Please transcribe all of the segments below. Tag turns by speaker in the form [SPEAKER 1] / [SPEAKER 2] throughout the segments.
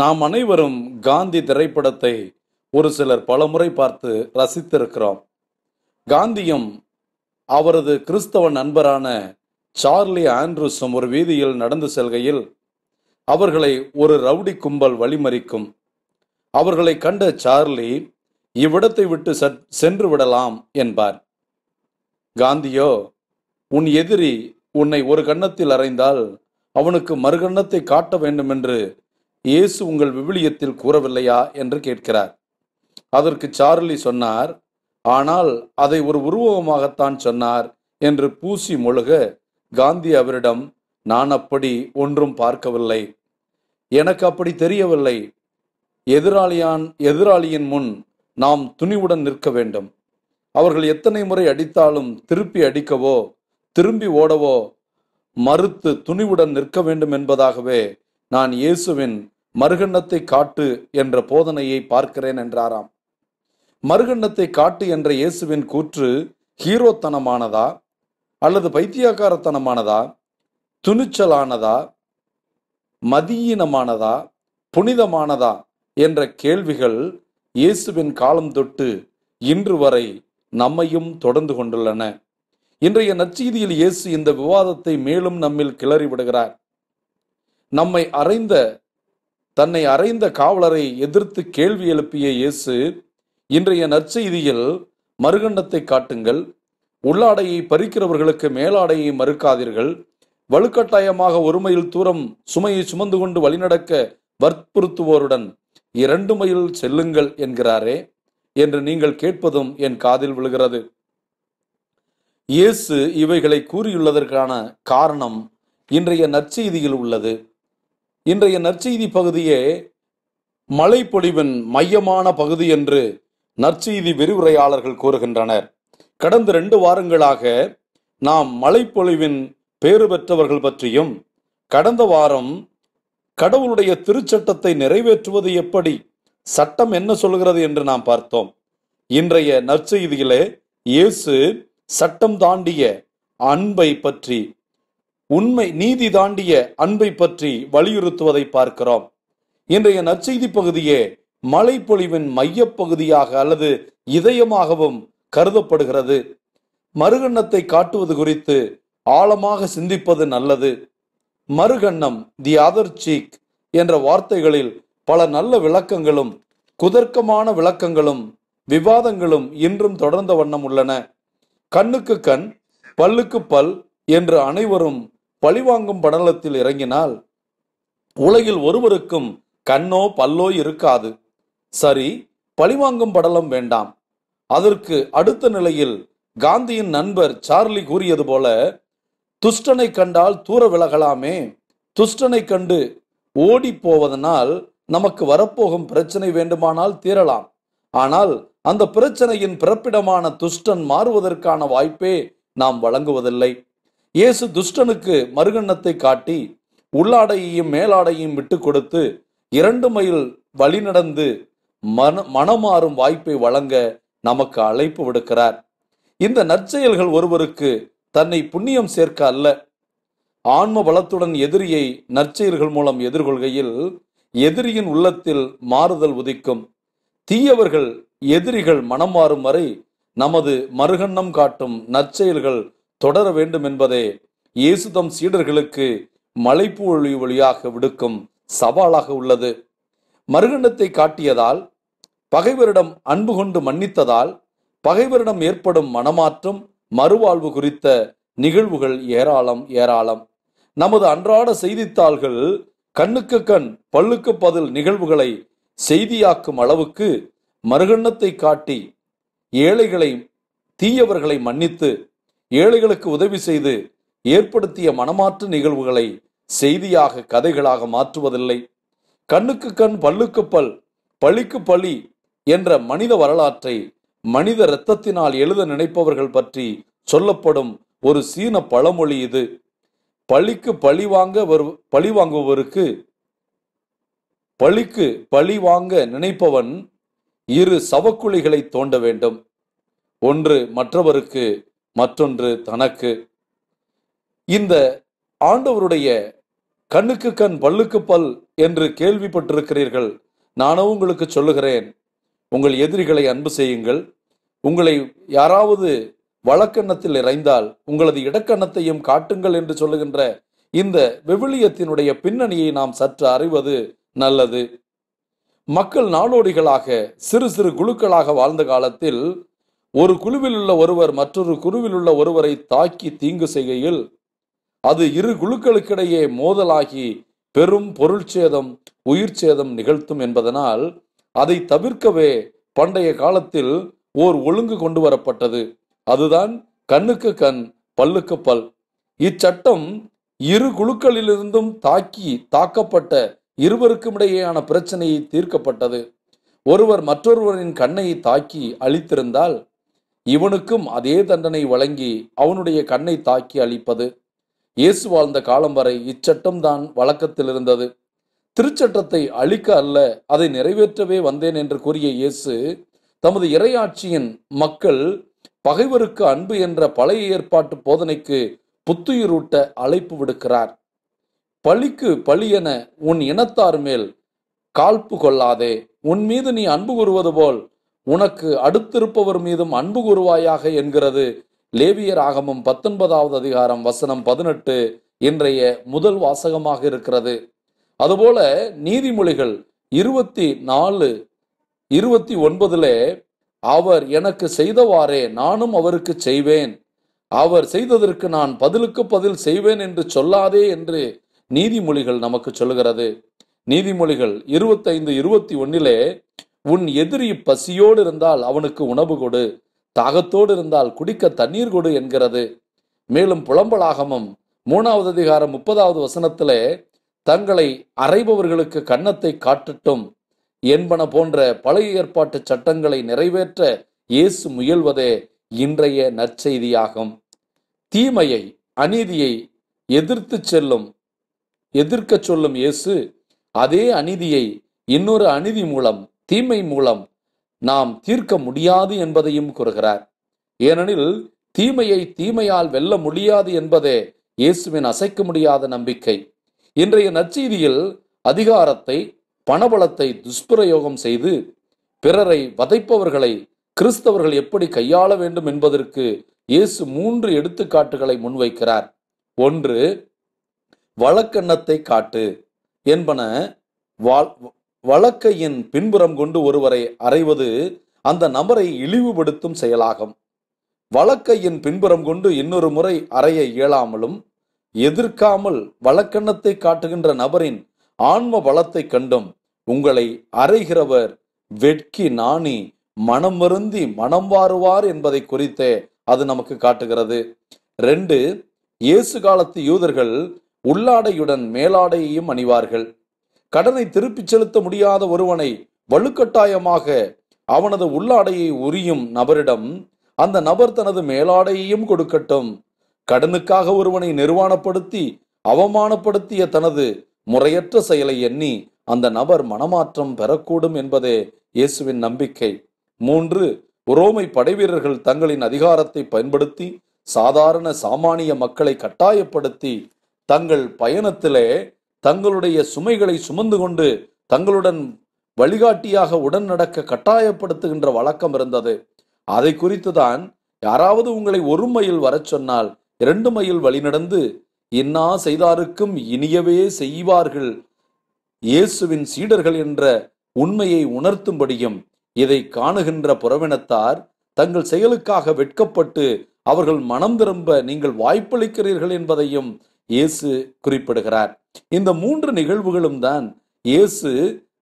[SPEAKER 1] நாம் அனைவரும் காந்தி திரைப்படத்தை ஒரு சிலர் பலமுறை பார்த்து ரசித்திருக்கிறோம் காந்தியும் அவரது கிறிஸ்தவ நண்பரான சார்லி ஆண்ட்ரூஸும் ஒரு வீதியில் நடந்து செல்கையில் அவர்களை ஒரு ரவுடி கும்பல் வழிமறிக்கும் அவர்களை கண்ட சார்லி இவ்விடத்தை விட்டு சென்று விடலாம் என்பார் காந்தியோ உன் எதிரி உன்னை ஒரு கன்னத்தில் அறைந்தால் அவனுக்கு மறுகன்னத்தை காட்ட வேண்டும் என்று இயேசு உங்கள் விவிலியத்தில் கூறவில்லையா என்று கேட்கிறார் அதற்கு சார்லி சொன்னார் ஆனால் அதை ஒரு உருவகமாகத்தான் சொன்னார் என்று பூசி மொழுக காந்தி அவரிடம் நான் அப்படி ஒன்றும் பார்க்கவில்லை எனக்கு அப்படி தெரியவில்லை எதிராளியான் எதிராளியின் முன் நாம் துணிவுடன் நிற்க வேண்டும் அவர்கள் எத்தனை முறை அடித்தாலும் திருப்பி அடிக்கவோ திரும்பி ஓடவோ மறுத்து துணிவுடன் நிற்க வேண்டும் என்பதாகவே நான் இயேசுவின் மறுகண்ணத்தை காட்டு என்ற போதனையை பார்க்கிறேன் என்றாராம் மறுகண்ணத்தை காட்டு என்ற இயேசுவின் கூற்று ஹீரோத்தனமானதா அல்லது பைத்தியாகாரத்தனமானதா துணிச்சலானதா மதியீனமானதா புனிதமானதா என்ற கேள்விகள் இயேசுவின் காலம் தொட்டு இன்று வரை நம்மையும் தொடர்ந்து கொண்டுள்ளன இன்றைய நச்சீதியில் இயேசு இந்த விவாதத்தை மேலும் நம்மில் கிளறி விடுகிறார் நம்மை அறைந்த தன்னை அறைந்த காவலரை எதிர்த்து கேள்வி எழுப்பிய இயேசு இன்றைய நற்செய்தியில் மறுகண்டத்தை காட்டுங்கள் உள்ளாடையை பறிக்கிறவர்களுக்கு மேலாடையை மறுக்காதீர்கள் வலுக்கட்டாயமாக ஒரு மைல் தூரம் சுமையை சுமந்து கொண்டு வழிநடக்க வற்புறுத்துவோருடன் இரண்டு மைல் செல்லுங்கள் என்கிறாரே என்று நீங்கள் கேட்பதும் என் காதில் விழுகிறது இயேசு இவைகளை கூறியுள்ளதற்கான காரணம் இன்றைய நற்செய்தியில் உள்ளது இன்றைய நற்செய்தி பகுதியே மழைப்பொழிவின் மையமான பகுதி என்று நற்செய்தி விரிவுரையாளர்கள் கூறுகின்றனர் கடந்த ரெண்டு வாரங்களாக நாம் மழைப்பொழிவின் பேறு பெற்றவர்கள் பற்றியும் கடந்த வாரம் கடவுளுடைய திருச்சட்டத்தை நிறைவேற்றுவது எப்படி சட்டம் என்ன சொல்கிறது என்று நாம் பார்த்தோம் இன்றைய நற்செய்தியிலே இயேசு சட்டம் தாண்டிய அன்பை பற்றி உண்மை நீதி தாண்டிய அன்பை பற்றி வலியுறுத்துவதை பார்க்கிறோம் இன்றைய நற்செய்தி பகுதியே மழைப்பொழிவின் மையப்பகுதியாக அல்லது இதயமாகவும் கருதப்படுகிறது மறுகண்ணத்தை காட்டுவது குறித்து ஆழமாக சிந்திப்பது நல்லது மறுகண்ணம் தி அதர் சீக் என்ற வார்த்தைகளில் பல நல்ல விளக்கங்களும் குதர்க்கமான விளக்கங்களும் விவாதங்களும் இன்றும் தொடர்ந்த வண்ணம் உள்ளன கண்ணுக்கு கண் பல்லுக்கு பல் என்று அனைவரும் பழிவாங்கும் படலத்தில் இறங்கினால் உலகில் ஒருவருக்கும் கண்ணோ பல்லோ இருக்காது சரி பழிவாங்கும் படலம் வேண்டாம் அதற்கு அடுத்த நிலையில் காந்தியின் நண்பர் சார்லி கூறியது போல துஷ்டனை கண்டால் தூர விலகலாமே துஷ்டனை கண்டு ஓடி போவதனால் நமக்கு வரப்போகும் பிரச்சனை வேண்டுமானால் தீரலாம் ஆனால் அந்த பிரச்சனையின் பிறப்பிடமான துஷ்டன் மாறுவதற்கான வாய்ப்பே நாம் வழங்குவதில்லை இயேசு துஷ்டனுக்கு மறுகண்ணத்தை காட்டி உள்ளாடையையும் மேலாடையையும் விட்டு கொடுத்து இரண்டு மைல் வழி நடந்து மன மனமாறும் வாய்ப்பை வழங்க நமக்கு அழைப்பு விடுக்கிறார் இந்த நற்செயல்கள் ஒருவருக்கு தன்னை புண்ணியம் சேர்க்க அல்ல ஆன்ம பலத்துடன் எதிரியை நற்செயல்கள் மூலம் எதிர்கொள்கையில் எதிரியின் உள்ளத்தில் மாறுதல் உதிக்கும் தீயவர்கள் எதிரிகள் மனம் மாறும் வரை நமது மறுகண்ணம் காட்டும் நற்செயல்கள் தொடர வேண்டும் என்பதே இயேசுதம் தம் சீடர்களுக்கு மலைப்பொழி வழியாக விடுக்கும் சவாலாக உள்ளது மறுகண்டத்தை காட்டியதால் பகைவரிடம் அன்பு கொண்டு மன்னித்ததால் பகைவரிடம் ஏற்படும் மனமாற்றம் மறுவாழ்வு குறித்த நிகழ்வுகள் ஏராளம் ஏராளம் நமது அன்றாட செய்தித்தாள்கள் கண்ணுக்கு கண் பல்லுக்கு பதில் நிகழ்வுகளை செய்தியாக்கும் அளவுக்கு மறுகண்ணத்தை காட்டி ஏழைகளை தீயவர்களை மன்னித்து ஏழைகளுக்கு உதவி செய்து ஏற்படுத்திய மனமாற்று நிகழ்வுகளை செய்தியாக கதைகளாக மாற்றுவதில்லை கண்ணுக்கு கண் பல்லுக்கு பல் பழிக்கு பழி என்ற மனித வரலாற்றை மனித இரத்தத்தினால் எழுத நினைப்பவர்கள் பற்றி சொல்லப்படும் ஒரு சீன பழமொழி இது பழிக்கு பழி வாங்க பழி வாங்குபவருக்கு பழிக்கு பழி வாங்க நினைப்பவன் இரு சவக்குழிகளை தோண்ட வேண்டும் ஒன்று மற்றவருக்கு மற்றொன்று தனக்கு இந்த ஆண்டவருடைய கண்ணுக்கு கண் பல்லுக்கு பல் என்று கேள்விப்பட்டிருக்கிறீர்கள் நானும் உங்களுக்கு சொல்லுகிறேன் உங்கள் எதிரிகளை அன்பு செய்யுங்கள் உங்களை யாராவது வழக்கண்ணத்தில் இறைந்தால் உங்களது இடக்கண்ணத்தையும் காட்டுங்கள் என்று சொல்லுகின்ற இந்த விவிலியத்தினுடைய பின்னணியை நாம் சற்று அறிவது நல்லது மக்கள் நாடோடிகளாக சிறு சிறு குழுக்களாக வாழ்ந்த காலத்தில் ஒரு குழுவில் உள்ள ஒருவர் மற்றொரு குழுவில் உள்ள ஒருவரை தாக்கி தீங்கு செய்கையில் அது இரு குழுக்களுக்கிடையே மோதலாகி பெரும் பொருள் சேதம் உயிர் சேதம் நிகழ்த்தும் என்பதனால் அதை தவிர்க்கவே பண்டைய காலத்தில் ஓர் ஒழுங்கு கொண்டு வரப்பட்டது அதுதான் கண்ணுக்கு கண் பல்லுக்கு பல் இச்சட்டம் இரு குழுக்களிலிருந்தும் தாக்கி தாக்கப்பட்ட இருவருக்கும் இடையேயான பிரச்சனையை தீர்க்கப்பட்டது ஒருவர் மற்றொருவரின் கண்ணை தாக்கி அழித்திருந்தால் இவனுக்கும் அதே தண்டனை வழங்கி அவனுடைய கண்ணை தாக்கி அழிப்பது இயேசு வாழ்ந்த காலம் வரை இச்சட்டம் தான் வழக்கத்தில் இருந்தது திருச்சட்டத்தை அழிக்க அல்ல அதை நிறைவேற்றவே வந்தேன் என்று கூறிய இயேசு தமது இரையாட்சியின் மக்கள் பகைவருக்கு அன்பு என்ற பழைய ஏற்பாட்டு போதனைக்கு புத்துயிரூட்ட அழைப்பு விடுக்கிறார் பழிக்கு பழி என உன் இனத்தார் மேல் காழ்ப்பு கொள்ளாதே உன் மீது நீ அன்பு கூறுவது போல் உனக்கு அடுத்திருப்பவர் மீதும் அன்பு கூறுவாயாக என்கிறது லேவியர் ஆகமம் பத்தொன்பதாவது அதிகாரம் வசனம் பதினெட்டு இன்றைய முதல் வாசகமாக இருக்கிறது அதுபோல நீதிமொழிகள் இருபத்தி நாலு இருபத்தி ஒன்பதிலே அவர் எனக்கு செய்தவாறே நானும் அவருக்கு செய்வேன் அவர் செய்ததற்கு நான் பதிலுக்கு பதில் செய்வேன் என்று சொல்லாதே என்று நீதிமொழிகள் நமக்கு சொல்கிறது நீதிமொழிகள் இருபத்தைந்து இருபத்தி ஒன்னிலே உன் எதிரி பசியோடு இருந்தால் அவனுக்கு உணவு கொடு தாகத்தோடு இருந்தால் குடிக்க தண்ணீர் கொடு என்கிறது மேலும் புலம்பலாகமம் மூணாவது அதிகாரம் முப்பதாவது வசனத்திலே தங்களை அறைபவர்களுக்கு கன்னத்தை காட்டட்டும் என்பன போன்ற பழைய ஏற்பாட்டு சட்டங்களை நிறைவேற்ற இயேசு முயல்வதே இன்றைய நற்செய்தியாகும் தீமையை அநீதியை எதிர்த்து செல்லும் எதிர்க்க சொல்லும் இயேசு அதே அநீதியை இன்னொரு அநீதி மூலம் தீமை மூலம் நாம் தீர்க்க முடியாது என்பதையும் கூறுகிறார் ஏனெனில் தீமையை தீமையால் வெல்ல முடியாது என்பதே இயேசுவின் அசைக்க முடியாத நம்பிக்கை இன்றைய நற்செய்தியில் அதிகாரத்தை பணபலத்தை துஷ்பிரயோகம் செய்து பிறரை வதைப்பவர்களை கிறிஸ்தவர்கள் எப்படி கையாள வேண்டும் என்பதற்கு இயேசு மூன்று எடுத்துக்காட்டுகளை முன்வைக்கிறார் ஒன்று வழக்கண்ணத்தை காட்டு என்பன வழக்கையின் பின்புறம் கொண்டு ஒருவரை அறைவது அந்த நபரை இழிவுபடுத்தும் செயலாகும் வழக்கையின் பின்புறம் கொண்டு இன்னொரு முறை அறைய இயலாமலும் எதிர்க்காமல் வழக்கண்ணத்தை காட்டுகின்ற நபரின் ஆன்ம பலத்தை கண்டும் உங்களை அறைகிறவர் வெட்கி நாணி மனம் வருந்தி மனம் வாருவார் என்பதை குறித்தே அது நமக்கு காட்டுகிறது ரெண்டு இயேசு காலத்து யூதர்கள் உள்ளாடையுடன் மேலாடையையும் அணிவார்கள் கடனை திருப்பிச் செலுத்த முடியாத ஒருவனை வலுக்கட்டாயமாக அவனது உள்ளாடையை உரியும் நபரிடம் அந்த நபர் தனது மேலாடையையும் கொடுக்கட்டும் கடனுக்காக ஒருவனை நிர்வாணப்படுத்தி அவமானப்படுத்திய தனது முறையற்ற செயலை எண்ணி அந்த நபர் மனமாற்றம் பெறக்கூடும் என்பதே இயேசுவின் நம்பிக்கை மூன்று உரோமை படைவீரர்கள் தங்களின் அதிகாரத்தை பயன்படுத்தி சாதாரண சாமானிய மக்களை கட்டாயப்படுத்தி தங்கள் பயணத்திலே தங்களுடைய சுமைகளை சுமந்து கொண்டு தங்களுடன் வழிகாட்டியாக உடன் நடக்க கட்டாயப்படுத்துகின்ற வழக்கம் இருந்தது அதை குறித்து தான் யாராவது உங்களை ஒரு மைல் வரச் சொன்னால் இரண்டு மைல் வழிநடந்து இன்னா செய்தாருக்கும் இனியவே செய்வார்கள் இயேசுவின் சீடர்கள் என்ற உண்மையை உணர்த்தும்படியும் இதை காணுகின்ற புறவினத்தார் தங்கள் செயலுக்காக வெட்கப்பட்டு அவர்கள் மனம் திரும்ப நீங்கள் வாய்ப்பளிக்கிறீர்கள் என்பதையும் இயேசு குறிப்பிடுகிறார் இந்த மூன்று நிகழ்வுகளும் தான் இயேசு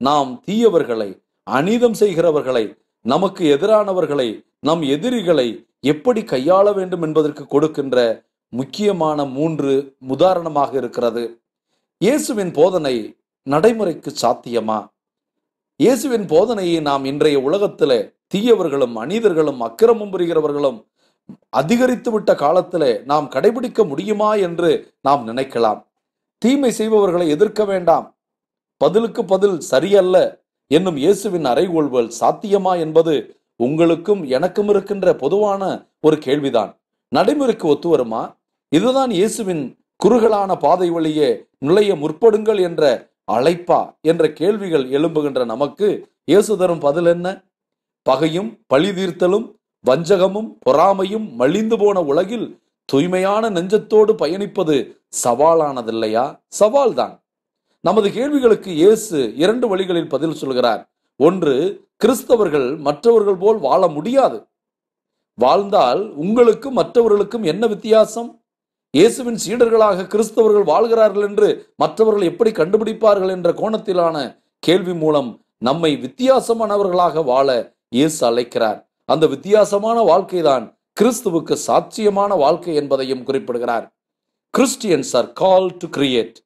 [SPEAKER 1] நாம் தீயவர்களை அநீதம் செய்கிறவர்களை நமக்கு எதிரானவர்களை நம் எதிரிகளை எப்படி கையாள வேண்டும் என்பதற்கு கொடுக்கின்ற முக்கியமான மூன்று உதாரணமாக இருக்கிறது இயேசுவின் போதனை நடைமுறைக்கு சாத்தியமா இயேசுவின் போதனையை நாம் இன்றைய உலகத்தில் தீயவர்களும் மனிதர்களும் அக்கிரமம் புரிகிறவர்களும் அதிகரித்துவிட்ட காலத்திலே நாம் கடைபிடிக்க முடியுமா என்று நாம் நினைக்கலாம் தீமை செய்பவர்களை எதிர்க்க வேண்டாம் பதிலுக்கு பதில் சரியல்ல என்னும் இயேசுவின் அறைகோள்கள் சாத்தியமா என்பது உங்களுக்கும் எனக்கும் இருக்கின்ற பொதுவான ஒரு கேள்விதான் நடைமுறைக்கு ஒத்து வருமா இதுதான் இயேசுவின் குறுகலான பாதை வழியே நுழைய முற்படுங்கள் என்ற அழைப்பா என்ற கேள்விகள் எழும்புகின்ற நமக்கு இயேசு தரும் பதில் என்ன பகையும் பழி தீர்த்தலும் வஞ்சகமும் பொறாமையும் மலிந்து போன உலகில் தூய்மையான நெஞ்சத்தோடு பயணிப்பது சவாலானதில்லையா சவால்தான் நமது கேள்விகளுக்கு இயேசு இரண்டு வழிகளில் பதில் சொல்கிறார் ஒன்று கிறிஸ்தவர்கள் மற்றவர்கள் போல் வாழ முடியாது வாழ்ந்தால் உங்களுக்கும் மற்றவர்களுக்கும் என்ன வித்தியாசம் இயேசுவின் சீடர்களாக கிறிஸ்தவர்கள் வாழ்கிறார்கள் என்று மற்றவர்கள் எப்படி கண்டுபிடிப்பார்கள் என்ற கோணத்திலான கேள்வி மூலம் நம்மை வித்தியாசமானவர்களாக வாழ இயேசு அழைக்கிறார் அந்த வித்தியாசமான வாழ்க்கைதான் கிறிஸ்துவுக்கு சாட்சியமான வாழ்க்கை என்பதையும் குறிப்பிடுகிறார் Christians are called to create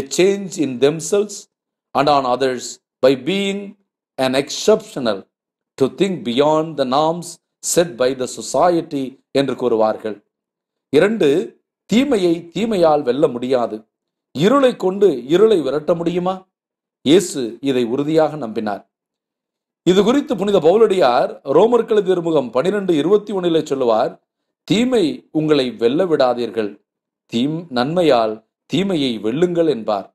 [SPEAKER 1] a change in themselves and on others by being an exceptional to think beyond the norms set by the society என்று கூறுவார்கள் இரண்டு தீமையை தீமையால் வெல்ல முடியாது இருளை கொண்டு இருளை விரட்ட முடியுமா இயேசு இதை உறுதியாக நம்பினார் இது குறித்து புனித பவுலடியார் ரோமர்கள் திருமுகம் பனிரெண்டு இருபத்தி ஒன்றிலே சொல்லுவார் தீமை உங்களை வெல்ல விடாதீர்கள் தீம் நன்மையால் தீமையை வெல்லுங்கள் என்பார்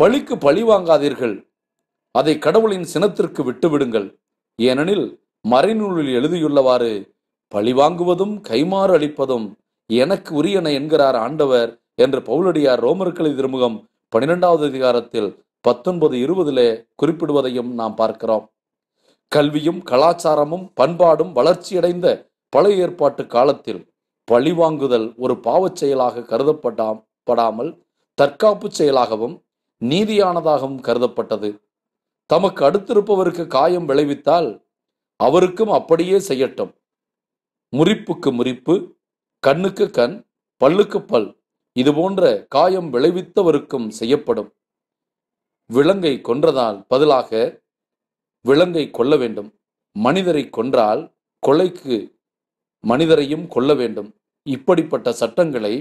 [SPEAKER 1] பழிக்கு பழி வாங்காதீர்கள் அதை கடவுளின் சினத்திற்கு விட்டுவிடுங்கள் ஏனெனில் மறைநூலில் எழுதியுள்ளவாறு பழி வாங்குவதும் கைமாறு அளிப்பதும் எனக்கு உரியன என்கிறார் ஆண்டவர் என்று பவுலடியார் ரோமர்களை திருமுகம் பனிரெண்டாவது அதிகாரத்தில் பத்தொன்பது இருபதிலே குறிப்பிடுவதையும் நாம் பார்க்கிறோம் கல்வியும் கலாச்சாரமும் பண்பாடும் வளர்ச்சியடைந்த பழைய ஏற்பாட்டு காலத்தில் பழிவாங்குதல் ஒரு பாவச் செயலாக கருதப்படாமல் படாமல் தற்காப்பு செயலாகவும் நீதியானதாகவும் கருதப்பட்டது தமக்கு அடுத்திருப்பவருக்கு காயம் விளைவித்தால் அவருக்கும் அப்படியே செய்யட்டும் முறிப்புக்கு முறிப்பு கண்ணுக்கு கண் பல்லுக்கு பல் இதுபோன்ற காயம் விளைவித்தவருக்கும் செய்யப்படும் விலங்கை கொன்றதால் பதிலாக விலங்கை கொல்ல வேண்டும் மனிதரை கொன்றால் கொலைக்கு மனிதரையும் கொல்ல வேண்டும் இப்படிப்பட்ட சட்டங்களை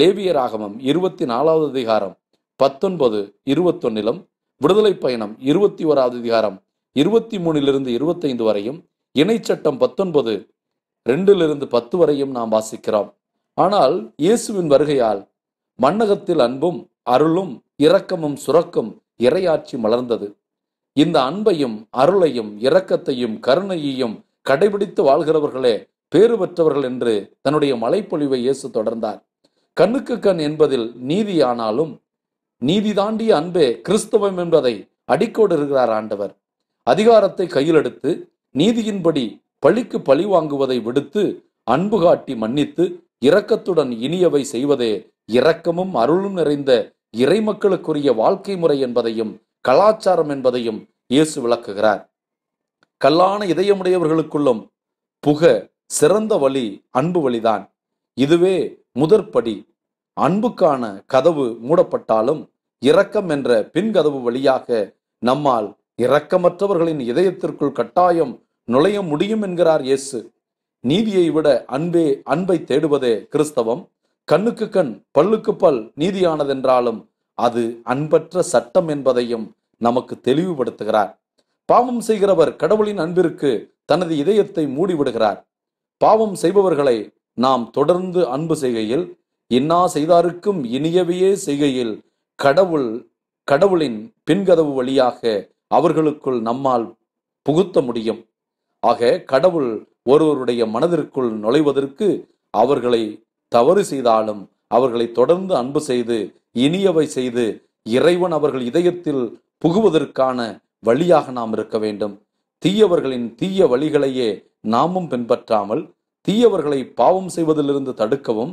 [SPEAKER 1] லேவியராகமம் இருபத்தி நாலாவது அதிகாரம் பத்தொன்பது இருபத்தொன்னிலும் விடுதலை பயணம் இருபத்தி ஓராவது அதிகாரம் இருபத்தி மூணிலிருந்து இருபத்தைந்து வரையும் இணை சட்டம் பத்தொன்பது ரெண்டிலிருந்து பத்து வரையும் நாம் வாசிக்கிறோம் ஆனால் இயேசுவின் வருகையால் மன்னகத்தில் அன்பும் அருளும் இரக்கமும் சுரக்கும் இறையாட்சி மலர்ந்தது இந்த அன்பையும் அருளையும் இரக்கத்தையும் கருணையையும் கடைபிடித்து வாழ்கிறவர்களே பேறு பெற்றவர்கள் என்று தன்னுடைய மலைப்பொழிவை இயேசு தொடர்ந்தார் கண்ணுக்கு கண் என்பதில் நீதியானாலும் நீதி தாண்டிய அன்பே கிறிஸ்தவம் என்பதை அடிக்கோடு இருக்கிறார் ஆண்டவர் அதிகாரத்தை கையிலெடுத்து நீதியின்படி பழிக்கு பழி வாங்குவதை விடுத்து அன்பு காட்டி மன்னித்து இரக்கத்துடன் இனியவை செய்வதே இரக்கமும் அருளும் நிறைந்த இறைமக்களுக்குரிய வாழ்க்கை முறை என்பதையும் கலாச்சாரம் என்பதையும் இயேசு விளக்குகிறார் கல்லான இதயமுடையவர்களுக்குள்ளும் புக சிறந்த வழி அன்பு வழிதான் இதுவே முதற்படி அன்புக்கான கதவு மூடப்பட்டாலும் இரக்கம் என்ற பின் கதவு வழியாக நம்மால் இரக்கமற்றவர்களின் இதயத்திற்குள் கட்டாயம் நுழைய முடியும் என்கிறார் இயேசு நீதியை விட அன்பே அன்பை தேடுவதே கிறிஸ்தவம் கண்ணுக்கு கண் பல்லுக்கு பல் நீதியானதென்றாலும் அது அன்பற்ற சட்டம் என்பதையும் நமக்கு தெளிவுபடுத்துகிறார் பாவம் செய்கிறவர் கடவுளின் அன்பிற்கு தனது இதயத்தை மூடிவிடுகிறார் பாவம் செய்பவர்களை நாம் தொடர்ந்து அன்பு செய்கையில் இன்னா செய்தாருக்கும் இனியவையே செய்கையில் கடவுள் கடவுளின் பின்கதவு வழியாக அவர்களுக்குள் நம்மால் புகுத்த முடியும் ஆக கடவுள் ஒருவருடைய மனதிற்குள் நுழைவதற்கு அவர்களை தவறு செய்தாலும் அவர்களை தொடர்ந்து அன்பு செய்து இனியவை செய்து இறைவன் அவர்கள் இதயத்தில் புகுவதற்கான வழியாக நாம் இருக்க வேண்டும் தீயவர்களின் தீய வழிகளையே நாமும் பின்பற்றாமல் தீயவர்களை பாவம் செய்வதிலிருந்து தடுக்கவும்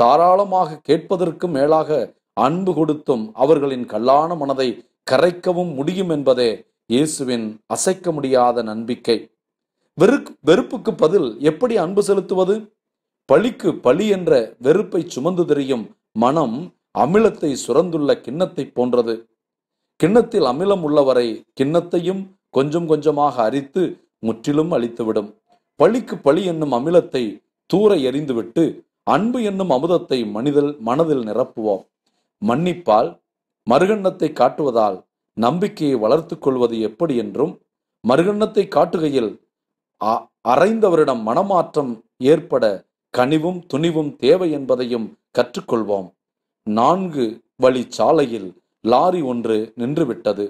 [SPEAKER 1] தாராளமாக கேட்பதற்கும் மேலாக அன்பு கொடுத்தும் அவர்களின் கல்லான மனதை கரைக்கவும் முடியும் என்பதே இயேசுவின் அசைக்க முடியாத நம்பிக்கை வெறு வெறுப்புக்கு பதில் எப்படி அன்பு செலுத்துவது பழிக்கு பழி என்ற வெறுப்பை சுமந்து தெரியும் மனம் அமிலத்தை சுரந்துள்ள கிண்ணத்தை போன்றது கிண்ணத்தில் அமிலம் உள்ளவரை கிண்ணத்தையும் கொஞ்சம் கொஞ்சமாக அரித்து முற்றிலும் அழித்துவிடும் பழிக்கு பழி என்னும் அமிலத்தை தூர எறிந்துவிட்டு அன்பு என்னும் அமுதத்தை மனிதல் மனதில் நிரப்புவோம் மன்னிப்பால் மறுகண்ணத்தை காட்டுவதால் நம்பிக்கையை வளர்த்து கொள்வது எப்படி என்றும் மறுகண்ணத்தை காட்டுகையில் அறைந்தவரிடம் மனமாற்றம் ஏற்பட கனிவும் துணிவும் தேவை என்பதையும் கற்றுக்கொள்வோம் நான்கு வழி சாலையில் லாரி ஒன்று நின்றுவிட்டது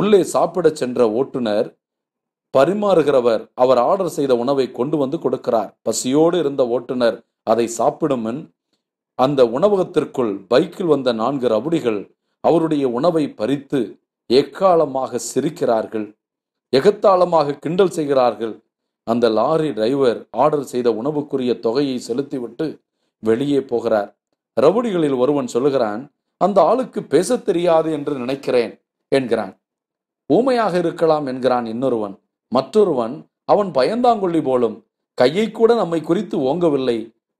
[SPEAKER 1] உள்ளே சாப்பிடச் சென்ற ஓட்டுநர் பரிமாறுகிறவர் அவர் ஆர்டர் செய்த உணவை கொண்டு வந்து கொடுக்கிறார் பசியோடு இருந்த ஓட்டுநர் அதை சாப்பிடும் அந்த உணவகத்திற்குள் பைக்கில் வந்த நான்கு ரவுடிகள் அவருடைய உணவை பறித்து எக்காலமாக சிரிக்கிறார்கள் எகத்தாளமாக கிண்டல் செய்கிறார்கள் அந்த லாரி டிரைவர் ஆர்டர் செய்த உணவுக்குரிய தொகையை செலுத்திவிட்டு வெளியே போகிறார் ரவுடிகளில் ஒருவன் சொல்லுகிறான் அந்த ஆளுக்கு பேச தெரியாது என்று நினைக்கிறேன் என்கிறான் ஊமையாக இருக்கலாம் என்கிறான் இன்னொருவன் மற்றொருவன் அவன் பயந்தாங்கொள்ளி போலும் கையை கூட நம்மை குறித்து ஓங்கவில்லை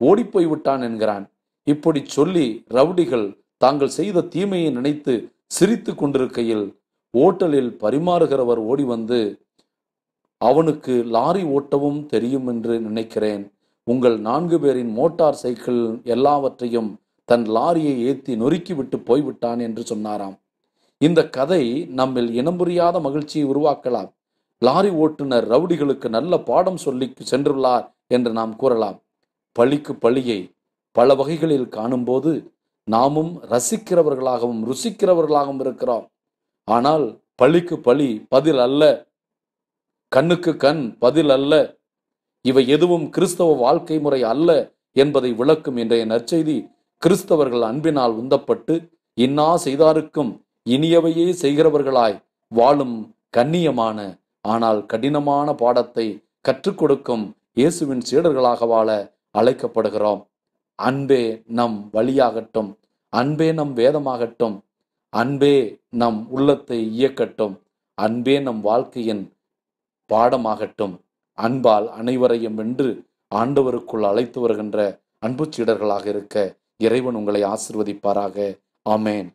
[SPEAKER 1] ஓடிப்போய் விட்டான் என்கிறான் இப்படி சொல்லி ரவுடிகள் தாங்கள் செய்த தீமையை நினைத்து சிரித்து கொண்டிருக்கையில் ஓட்டலில் பரிமாறுகிறவர் ஓடி வந்து அவனுக்கு லாரி ஓட்டவும் தெரியும் என்று நினைக்கிறேன் உங்கள் நான்கு பேரின் மோட்டார் சைக்கிள் எல்லாவற்றையும் தன் லாரியை ஏற்றி நொறுக்கிவிட்டு போய்விட்டான் என்று சொன்னாராம் இந்த கதை நம்மில் இனம்புரியாத மகிழ்ச்சியை உருவாக்கலாம் லாரி ஓட்டுநர் ரவுடிகளுக்கு நல்ல பாடம் சொல்லி சென்றுள்ளார் என்று நாம் கூறலாம் பழிக்கு பழியை பல வகைகளில் காணும்போது நாமும் ரசிக்கிறவர்களாகவும் ருசிக்கிறவர்களாகவும் இருக்கிறோம் ஆனால் பழிக்கு பழி பதில் அல்ல கண்ணுக்கு கண் பதில் அல்ல இவை எதுவும் கிறிஸ்தவ வாழ்க்கை முறை அல்ல என்பதை விளக்கும் இன்றைய நற்செய்தி கிறிஸ்தவர்கள் அன்பினால் உந்தப்பட்டு இன்னா செய்தாருக்கும் இனியவையே செய்கிறவர்களாய் வாழும் கண்ணியமான ஆனால் கடினமான பாடத்தை கற்றுக் கொடுக்கும் இயேசுவின் சீடர்களாக வாழ அழைக்கப்படுகிறோம் அன்பே நம் வழியாகட்டும் அன்பே நம் வேதமாகட்டும் அன்பே நம் உள்ளத்தை இயக்கட்டும் அன்பே நம் வாழ்க்கையின் பாடமாகட்டும் அன்பால் அனைவரையும் வென்று ஆண்டவருக்குள் அழைத்து வருகின்ற அன்பு சீடர்களாக இருக்க இறைவன் உங்களை ஆசிர்வதிப்பாராக ஆமேன்